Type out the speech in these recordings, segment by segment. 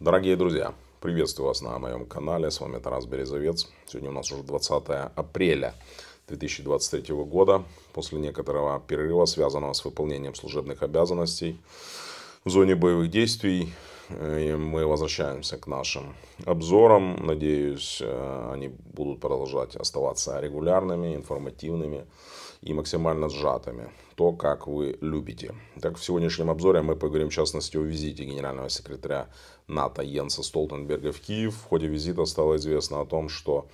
Дорогие друзья, приветствую вас на моем канале, с вами Тарас Березовец. Сегодня у нас уже 20 апреля 2023 года, после некоторого перерыва, связанного с выполнением служебных обязанностей в зоне боевых действий. Э, и мы возвращаемся к нашим обзорам. Надеюсь, э, они будут продолжать оставаться регулярными, информативными и максимально сжатыми то, как вы любите. Так, в сегодняшнем обзоре мы поговорим, в частности, о визите генерального секретаря НАТО Йенса Столтенберга в Киев. В ходе визита стало известно о том, что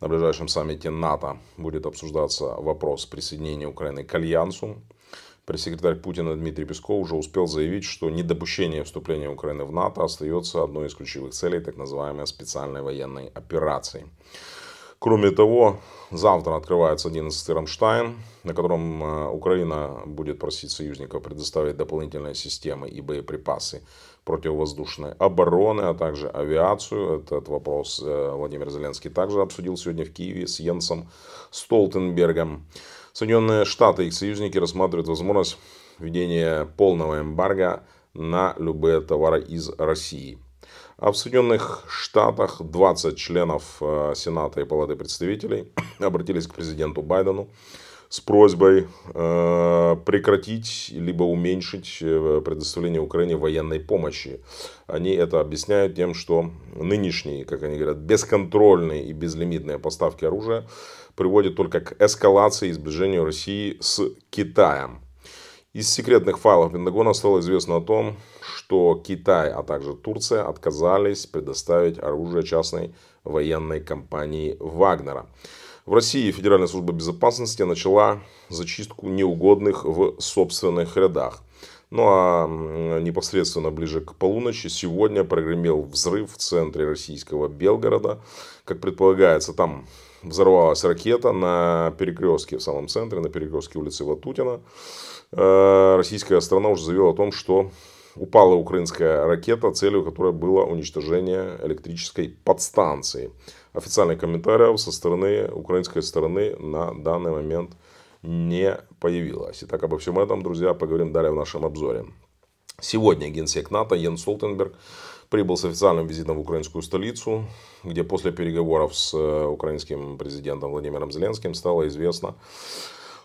на ближайшем саммите НАТО будет обсуждаться вопрос присоединения Украины к Альянсу. Пресс-секретарь Путина Дмитрий Песков уже успел заявить, что недопущение вступления Украины в НАТО остается одной из ключевых целей так называемой специальной военной операции. Кроме того, завтра открывается 11-й Рамштайн, на котором э, Украина будет просить союзников предоставить дополнительные системы и боеприпасы противовоздушной обороны, а также авиацию. Этот вопрос э, Владимир Зеленский также обсудил сегодня в Киеве с Йенсом Столтенбергом. Соединенные Штаты и их союзники рассматривают возможность введения полного эмбарго на любые товары из России. А в Соединенных Штатах 20 членов э, Сената и Палаты представителей обратились к президенту Байдену с просьбой э, прекратить либо уменьшить э, предоставление Украине военной помощи. Они это объясняют тем, что нынешние, как они говорят, бесконтрольные и безлимитные поставки оружия приводят только к эскалации и сближению России с Китаем. Из секретных файлов Пентагона стало известно о том, что Китай, а также Турция отказались предоставить оружие частной военной компании «Вагнера». В России Федеральная служба безопасности начала зачистку неугодных в собственных рядах. Ну а непосредственно ближе к полуночи сегодня прогремел взрыв в центре российского Белгорода. Как предполагается, там взорвалась ракета на перекрестке в самом центре, на перекрестке улицы Ватутина. Э, российская страна уже заявила о том, что упала украинская ракета, целью которой было уничтожение электрической подстанции. Официальных комментариев со стороны украинской стороны на данный момент не появилось. Итак, обо всем этом, друзья, поговорим далее в нашем обзоре. Сегодня генсек НАТО Йен Столтенберг прибыл с официальным визитом в украинскую столицу, где после переговоров с э, украинским президентом Владимиром Зеленским стало известно,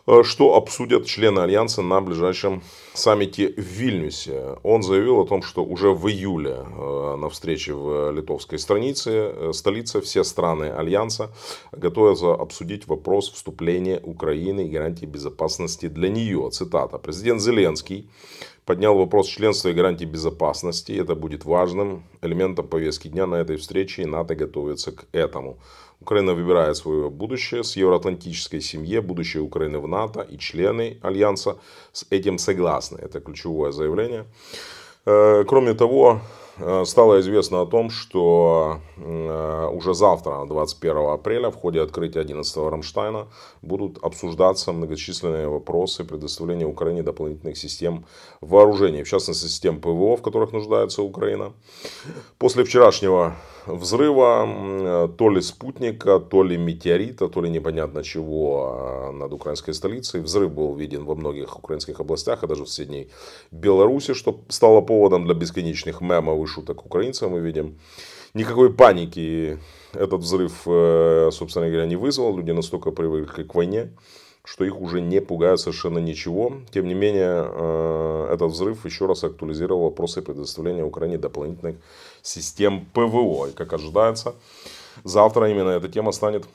э, что обсудят члены Альянса на ближайшем саммите в Вильнюсе. Он заявил о том, что уже в июле э, на встрече в литовской странице, столице все страны Альянса готовятся обсудить вопрос вступления Украины и гарантии безопасности для нее. Цитата. Президент Зеленский поднял вопрос членства и гарантий безопасности. Это будет важным элементом повестки дня на этой встрече, и НАТО готовится к этому. Украина выбирает свое будущее с евроатлантической семьей будущее Украины в НАТО и члены Альянса с этим согласны. Это ключевое заявление. Э, кроме того, Э, стало известно о том, что э, уже завтра, 21 апреля, в ходе открытия 11-го Рамштайна будут обсуждаться многочисленные вопросы предоставления Украине дополнительных систем вооружения, в частности систем ПВО, в которых нуждается Украина. После вчерашнего взрыва э, то ли спутника, то ли метеорита, то ли непонятно чего над украинской столицей. Взрыв был виден во многих украинских областях, а даже в соседней Беларуси, что стало поводом для бесконечных мемов так украинца мы видим. Никакой паники этот взрыв, э, собственно говоря, не вызвал. Люди настолько привыкли к войне, что их уже не пугает совершенно ничего. Тем не менее, э, этот взрыв еще раз актуализировал вопросы предоставления Украине дополнительных систем ПВО. И как ожидается, завтра именно эта тема станет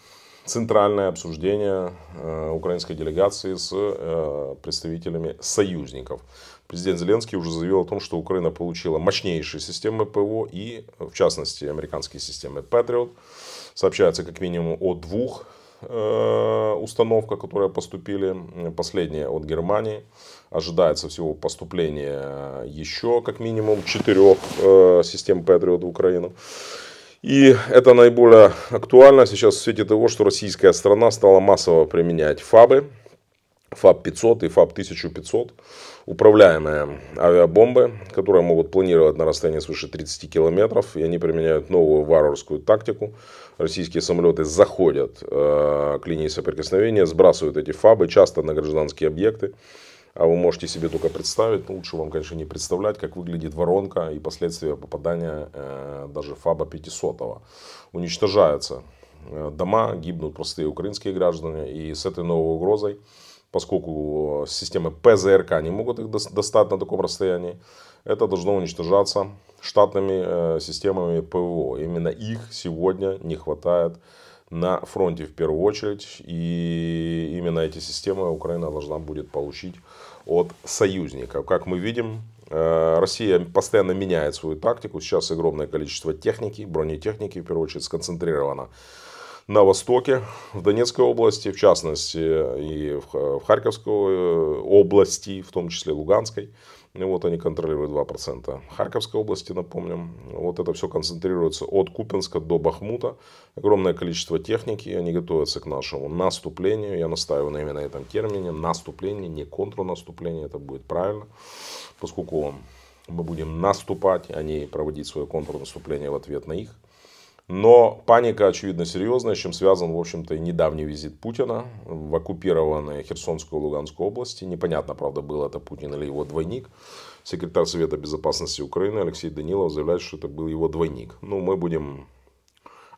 центральное обсуждение э, украинской делегации с э, представителями союзников. Президент Зеленский уже заявил о том, что Украина получила мощнейшие системы ПВО и, в частности, американские системы Patriot. Сообщается как минимум о двух э, установках, которые поступили. Последняя от Германии. Ожидается всего поступления еще как минимум четырех э, систем Patriot в Украину. И это наиболее актуально сейчас в свете того, что российская страна стала массово применять ФАБы, ФАБ-500 и ФАБ-1500, управляемые авиабомбы, которые могут планировать на расстоянии свыше 30 километров, и они применяют новую варварскую тактику. Российские самолеты заходят э, к линии соприкосновения, сбрасывают эти ФАБы часто на гражданские объекты, а вы можете себе только представить, ну, лучше вам, конечно, не представлять, как выглядит воронка и последствия попадания э, даже ФАБа 500. -го. Уничтожаются э, дома, гибнут простые украинские граждане, и с этой новой угрозой, поскольку системы ПЗРК не могут их достать на таком расстоянии, это должно уничтожаться штатными э, системами ПВО. Именно их сегодня не хватает на фронте в первую очередь. И именно эти системы Украина должна будет получить от союзников. Как мы видим, э, Россия постоянно меняет свою тактику. Сейчас огромное количество техники, бронетехники, в первую очередь, сконцентрировано на востоке, в Донецкой области, в частности, и в Харьковской э, области, в том числе Луганской. Ну вот они контролируют 2%. Харьковской области, напомним, вот это все концентрируется от Купинска до Бахмута. Огромное количество техники, они готовятся к нашему наступлению. Я настаиваю на именно этом термине. Наступление, не контрнаступление, это будет правильно. Поскольку мы будем наступать, а не проводить свое контрнаступление в ответ на их. Но паника, очевидно, серьезная, с чем связан, в общем-то, и недавний визит Путина в оккупированные Херсонскую и Луганскую области. Непонятно, правда, был это Путин или его двойник. Секретарь Совета Безопасности Украины Алексей Данилов заявляет, что это был его двойник. Ну, мы будем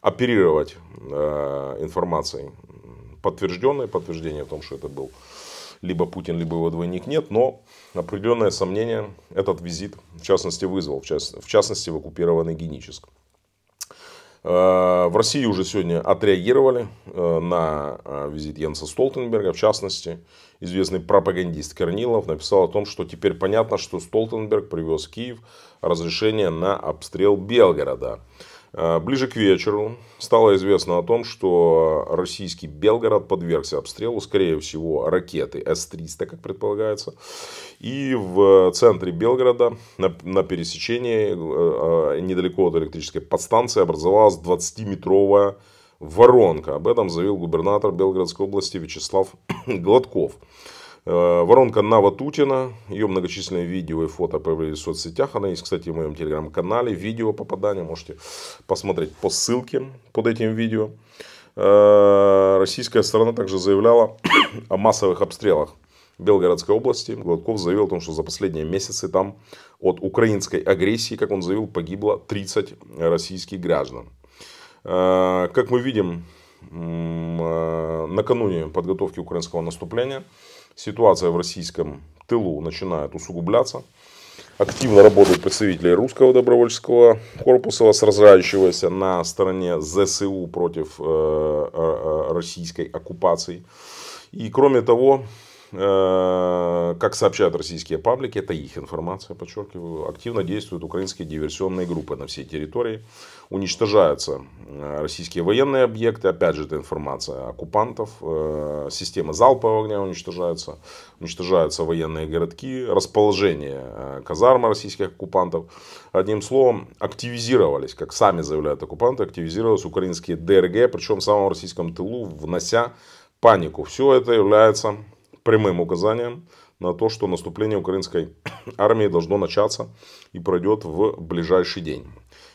оперировать э, информацией подтвержденной, подтверждение о том, что это был либо Путин, либо его двойник нет, но определенное сомнение этот визит, в частности, вызвал, в, частности, в оккупированный Геническ. Э, в России уже сегодня отреагировали э, на э, визит Йенса Столтенберга. В частности, известный пропагандист Корнилов написал о том, что теперь понятно, что Столтенберг привез в Киев разрешение на обстрел Белгорода. Э, ближе к вечеру стало известно о том, что российский Белгород подвергся обстрелу, скорее всего, ракеты С-300, как предполагается. И в центре Белгорода на, на пересечении э, э, недалеко от электрической подстанции образовалась 20-метровая воронка. Об этом заявил губернатор Белгородской области Вячеслав Гладков. Э, воронка Нава Тутина. Ее многочисленные видео и фото появились в соцсетях. Она есть, кстати, в моем телеграм-канале. Видео попадания можете посмотреть по ссылке под этим видео. Э, российская сторона также заявляла о массовых обстрелах Белгородской области. Гладков заявил о том, что за последние месяцы там от украинской агрессии, как он заявил, погибло 30 российских граждан. Э, как мы видим, накануне подготовки украинского наступления Ситуация в российском тылу начинает усугубляться. Активно работают представители русского добровольческого корпуса, сражающегося на стороне ЗСУ против э, э, э, российской оккупации. И кроме того, как сообщают российские паблики, это их информация, подчеркиваю, активно действуют украинские диверсионные группы на всей территории. Уничтожаются э, российские военные объекты, опять же, это информация оккупантов. Э, Система залпового огня уничтожается, уничтожаются военные городки, расположение э, казарма российских оккупантов. Одним словом, активизировались, как сами заявляют оккупанты, активизировались украинские ДРГ, причем в самом российском тылу, внося панику. Все это является прямым указанием на то, что наступление украинской армии должно начаться и пройдет в ближайший день.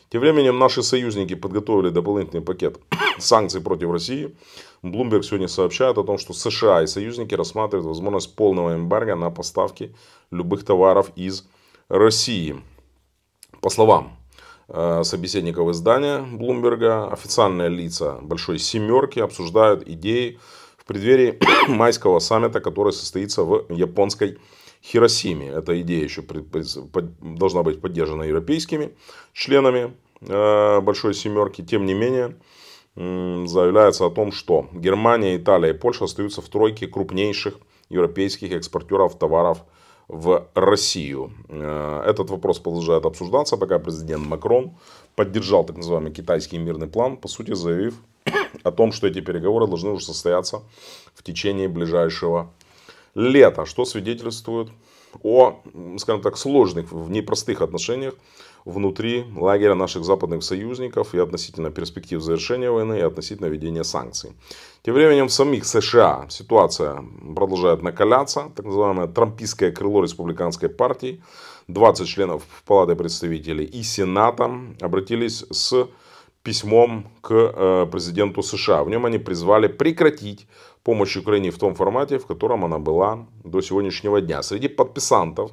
Тем временем наши союзники подготовили дополнительный пакет санкций против России. Блумберг сегодня сообщает о том, что США и союзники рассматривают возможность полного эмбарго на поставки любых товаров из России. По словам э, собеседников издания Блумберга, официальные лица Большой Семерки обсуждают идеи в преддверии майского саммита, который состоится в японской Хиросиме. Эта идея еще должна быть поддержана европейскими членами э, Большой Семерки. Тем не менее, заявляется о том, что Германия, Италия и Польша остаются в тройке крупнейших европейских экспортеров товаров в Россию. Э, этот вопрос продолжает обсуждаться, пока президент Макрон поддержал так называемый китайский мирный план, по сути заявив о том, что эти переговоры должны уже состояться в течение ближайшего лета, что свидетельствует о, скажем так, сложных, в непростых отношениях внутри лагеря наших западных союзников и относительно перспектив завершения войны и относительно введения санкций. Тем временем в самих США ситуация продолжает накаляться. Так называемое трампийское крыло республиканской партии, 20 членов Палаты представителей и Сената обратились с письмом к э, президенту США. В нем они призвали прекратить помощь Украине в том формате, в котором она была до сегодняшнего дня. Среди подписантов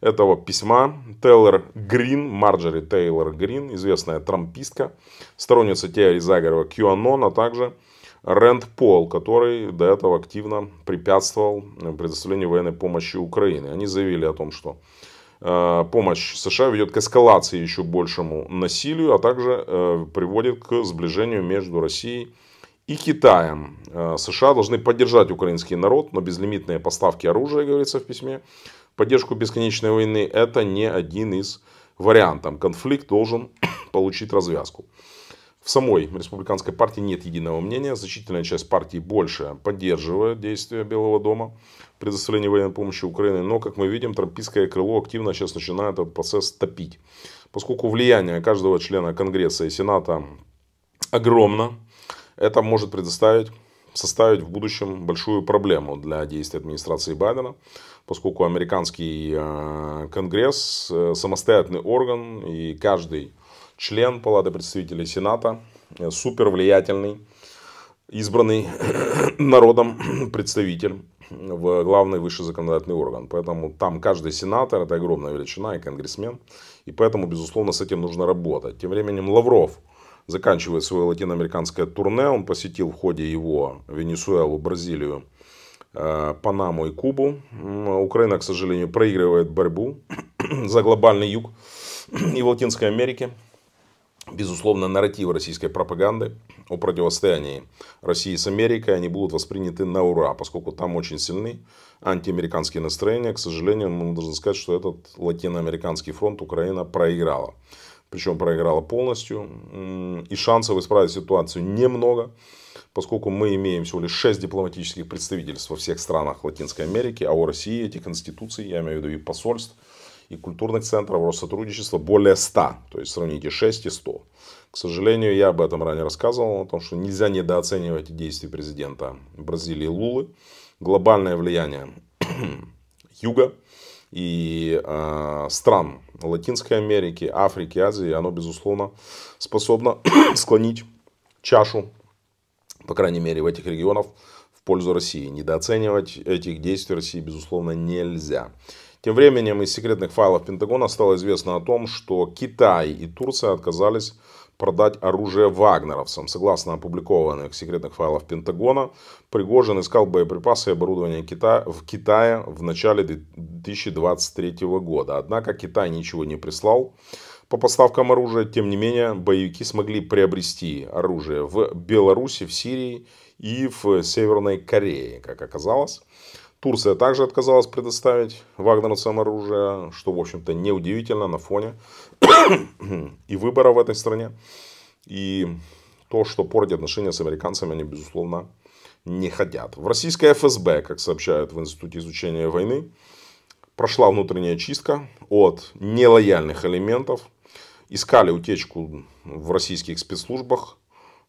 этого письма Тейлор Грин, Марджори Тейлор Грин, известная трампистка, сторонница теории заговора QAnon, а также Рэнд Пол, который до этого активно препятствовал предоставлению военной помощи Украине. Они заявили о том, что Э, помощь США ведет к эскалации еще большему насилию, а также э, приводит к сближению между Россией и Китаем. Э, США должны поддержать украинский народ, но безлимитные поставки оружия, говорится в письме, поддержку бесконечной войны – это не один из вариантов. Конфликт должен получить развязку. В самой республиканской партии нет единого мнения. Значительная часть партии больше поддерживает действия Белого дома при предоставлении военной помощи Украине. Но, как мы видим, трампийское крыло активно сейчас начинает этот процесс топить. Поскольку влияние каждого члена Конгресса и Сената огромно, это может предоставить составить в будущем большую проблему для действий администрации Байдена, поскольку американский э, Конгресс э, самостоятельный орган, и каждый член Палаты представителей Сената, э, супер влиятельный, избранный народом представитель в главный высший законодательный орган. Поэтому там каждый сенатор, это огромная величина, и конгрессмен. И поэтому, безусловно, с этим нужно работать. Тем временем Лавров заканчивает свое латиноамериканское турне. Он посетил в ходе его Венесуэлу, Бразилию, э, Панаму и Кубу. Украина, к сожалению, проигрывает борьбу за глобальный юг и в Латинской Америке безусловно, нарративы российской пропаганды о противостоянии России с Америкой, они будут восприняты на ура, поскольку там очень сильны антиамериканские настроения. К сожалению, мы должны сказать, что этот латиноамериканский фронт Украина проиграла. Причем проиграла полностью. И шансов исправить ситуацию немного, поскольку мы имеем всего лишь 6 дипломатических представительств во всех странах Латинской Америки, а у России эти конституции, я имею в виду и посольств, и культурных центров Россотрудничества более 100. То есть сравните 6 и 100. К сожалению, я об этом ранее рассказывал, о том, что нельзя недооценивать действия президента Бразилии Лулы. Глобальное влияние юга и э, стран Латинской Америки, Африки, Азии, оно, безусловно, способно склонить чашу, по крайней мере, в этих регионах в пользу России. Недооценивать этих действий России, безусловно, нельзя. Тем временем из секретных файлов Пентагона стало известно о том, что Китай и Турция отказались продать оружие вагнеровцам. Согласно опубликованных секретных файлов Пентагона, Пригожин искал боеприпасы и оборудование Кита... в Китае в начале 2023 года. Однако Китай ничего не прислал по поставкам оружия. Тем не менее, боевики смогли приобрести оружие в Беларуси, в Сирии и в Северной Корее, как оказалось. Турция также отказалась предоставить вагнеровцам оружие, что, в общем-то, неудивительно на фоне и выбора в этой стране. И то, что портят отношения с американцами, они, безусловно, не хотят. В российское ФСБ, как сообщают в Институте изучения войны, прошла внутренняя чистка от нелояльных элементов, искали утечку в российских спецслужбах.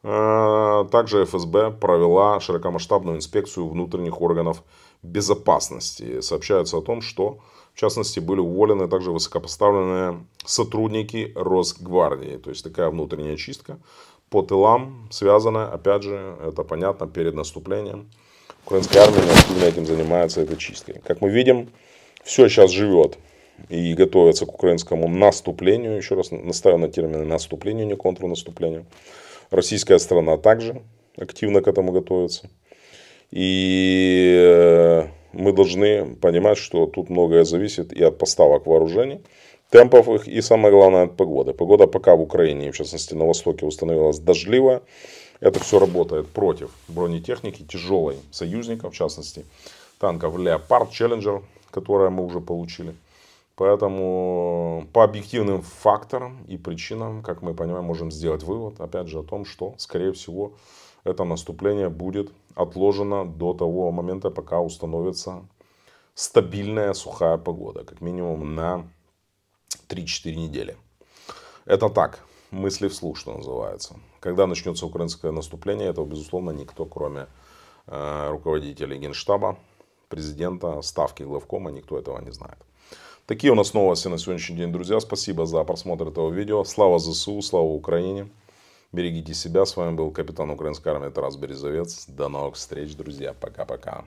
Э, также ФСБ провела широкомасштабную инспекцию внутренних органов безопасности. Сообщается о том, что в частности были уволены также высокопоставленные сотрудники Росгвардии. То есть такая внутренняя чистка по тылам связанная, опять же, это понятно, перед наступлением. Украинская армия активно этим занимается, этой чисткой. Как мы видим, все сейчас живет и готовится к украинскому наступлению. Еще раз настаиваю на термине наступлению, не контрнаступлению. Российская страна также активно к этому готовится. И э, мы должны понимать, что тут многое зависит и от поставок вооружений, темпов их и, самое главное, от погоды. Погода пока в Украине, в частности на Востоке, установилась дождливая. Это все работает против бронетехники, тяжелой союзника, в частности, танков Леопард, Челленджер, которые мы уже получили. Поэтому по объективным факторам и причинам, как мы понимаем, можем сделать вывод, опять же, о том, что, скорее всего, это наступление будет отложено до того момента, пока установится стабильная сухая погода, как минимум на 3-4 недели. Это так, мысли вслух, что называется. Когда начнется украинское наступление, этого, безусловно, никто, кроме э, руководителей генштаба, президента, ставки главкома, никто этого не знает. Такие у нас новости на сегодняшний день, друзья. Спасибо за просмотр этого видео. Слава ЗСУ, слава Украине. Берегите себя. С вами был капитан украинской армии Тарас Березовец. До новых встреч, друзья. Пока-пока.